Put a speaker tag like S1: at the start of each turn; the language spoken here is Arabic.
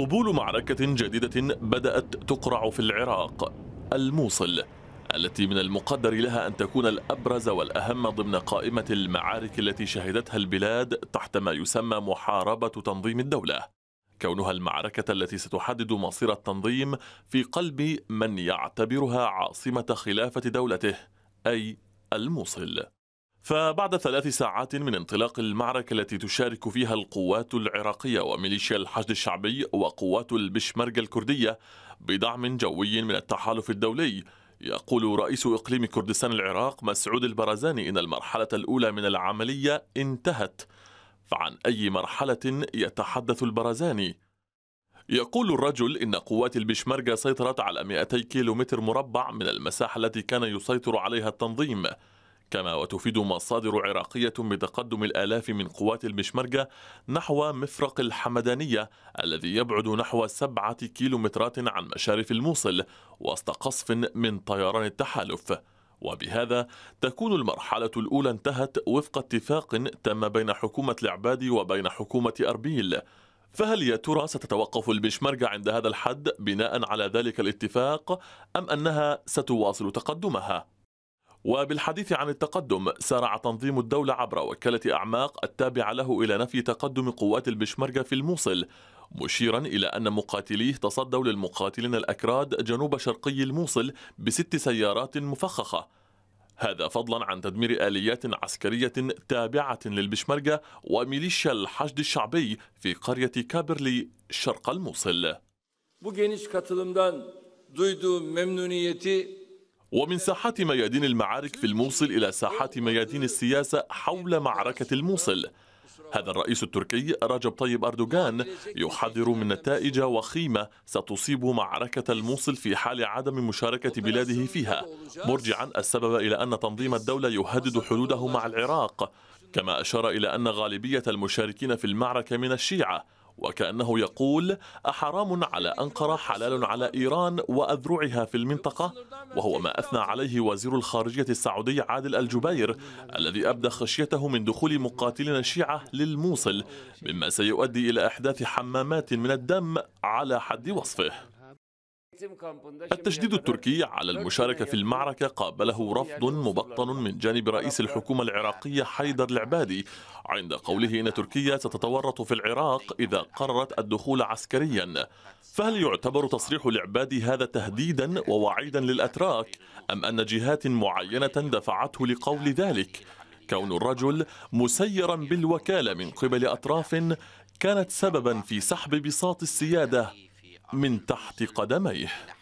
S1: طبول معركة جديدة بدأت تقرع في العراق الموصل التي من المقدر لها أن تكون الأبرز والأهم ضمن قائمة المعارك التي شهدتها البلاد تحت ما يسمى محاربة تنظيم الدولة كونها المعركة التي ستحدد مصير التنظيم في قلب من يعتبرها عاصمة خلافة دولته أي الموصل فبعد ثلاث ساعات من انطلاق المعركة التي تشارك فيها القوات العراقية وميليشيا الحشد الشعبي وقوات البشمركة الكردية بدعم جوي من التحالف الدولي يقول رئيس إقليم كردستان العراق مسعود البرزاني إن المرحلة الأولى من العملية انتهت فعن أي مرحلة يتحدث البرزاني؟ يقول الرجل إن قوات البشمركة سيطرت على 200 كيلومتر مربع من المساحة التي كان يسيطر عليها التنظيم كما وتفيد مصادر عراقية بتقدم الآلاف من قوات المشمرجة نحو مفرق الحمدانية الذي يبعد نحو سبعة كيلومترات عن مشارف الموصل وسط قصف من طيران التحالف وبهذا تكون المرحلة الأولى انتهت وفق اتفاق تم بين حكومة العبادي وبين حكومة أربيل فهل يا ترى ستتوقف البشمركة عند هذا الحد بناء على ذلك الاتفاق أم أنها ستواصل تقدمها؟ وبالحديث عن التقدم سارع تنظيم الدولة عبر وكالة أعماق التابعة له إلى نفي تقدم قوات البشمركة في الموصل مشيرا إلى أن مقاتليه تصدوا للمقاتلين الأكراد جنوب شرقي الموصل بست سيارات مفخخة هذا فضلا عن تدمير آليات عسكرية تابعة للبشمركة وميليشيا الحشد الشعبي في قرية كابرلي شرق الموصل Bu geniş katılımdan duyduğum memnuniyeti ومن ساحات ميادين المعارك في الموصل إلى ساحات ميادين السياسة حول معركة الموصل هذا الرئيس التركي رجب طيب أردوغان يحذر من نتائج وخيمة ستصيب معركة الموصل في حال عدم مشاركة بلاده فيها مرجعا السبب إلى أن تنظيم الدولة يهدد حدوده مع العراق كما أشار إلى أن غالبية المشاركين في المعركة من الشيعة وكأنه يقول أحرام على أنقرة حلال على إيران وأذرعها في المنطقة وهو ما أثنى عليه وزير الخارجية السعودي عادل الجبير الذي أبدى خشيته من دخول مقاتلين الشيعة للموصل مما سيؤدي إلى إحداث حمامات من الدم على حد وصفه التشديد التركي على المشاركة في المعركة قابله رفض مبطن من جانب رئيس الحكومة العراقية حيدر العبادي عند قوله إن تركيا ستتورط في العراق إذا قررت الدخول عسكريا فهل يعتبر تصريح العبادي هذا تهديدا ووعيدا للأتراك أم أن جهات معينة دفعته لقول ذلك؟ كون الرجل مسيرا بالوكالة من قبل أطراف كانت سببا في سحب بساط السيادة من تحت قدميه